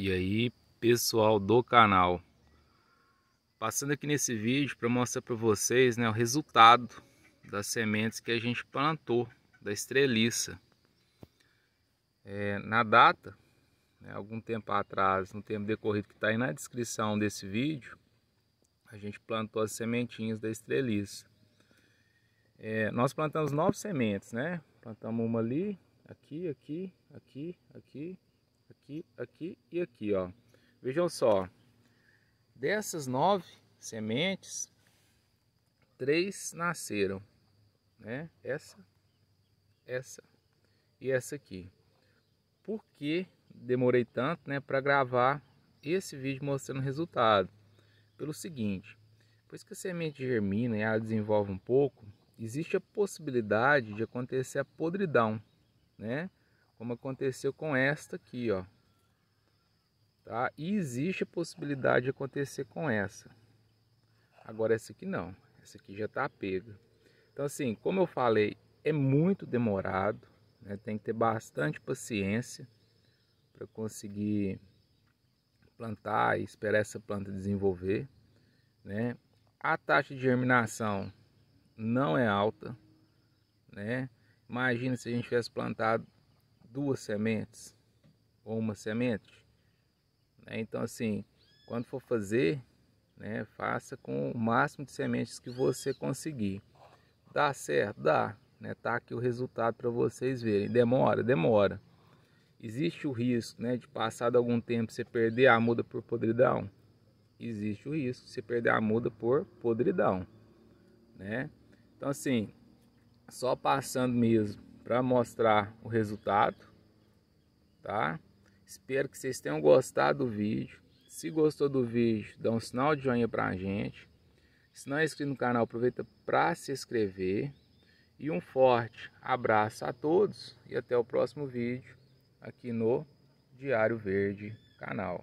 E aí, pessoal do canal. Passando aqui nesse vídeo para mostrar para vocês né, o resultado das sementes que a gente plantou, da estreliça. É, na data, né, algum tempo atrás, no tempo decorrido que está aí na descrição desse vídeo, a gente plantou as sementinhas da estreliça. É, nós plantamos nove sementes, né? Plantamos uma ali, aqui, aqui, aqui, aqui, aqui, aqui e aqui, ó. Vejam só, dessas nove sementes, três nasceram, né? Essa, essa e essa aqui. Por que demorei tanto, né, para gravar esse vídeo mostrando o resultado? Pelo seguinte, pois que a semente germina e ela desenvolve um pouco, existe a possibilidade de acontecer a podridão, né? como aconteceu com esta aqui, ó. Tá? E existe a possibilidade de acontecer com essa. Agora essa aqui não, essa aqui já está pega. Então assim, como eu falei, é muito demorado, né? tem que ter bastante paciência para conseguir plantar e esperar essa planta desenvolver, né? A taxa de germinação não é alta, né? Imagina se a gente tivesse plantado duas sementes ou uma semente. Né? Então, assim, quando for fazer, né, faça com o máximo de sementes que você conseguir. Dá certo? Dá. Né? Tá aqui o resultado para vocês verem. Demora? Demora. Existe o risco né, de passado algum tempo você perder a muda por podridão? Existe o risco de você perder a muda por podridão. Né? Então, assim, só passando mesmo para mostrar o resultado, tá? Espero que vocês tenham gostado do vídeo. Se gostou do vídeo, dá um sinal de joinha para a gente. Se não é inscrito no canal, aproveita para se inscrever. E um forte abraço a todos e até o próximo vídeo aqui no Diário Verde canal.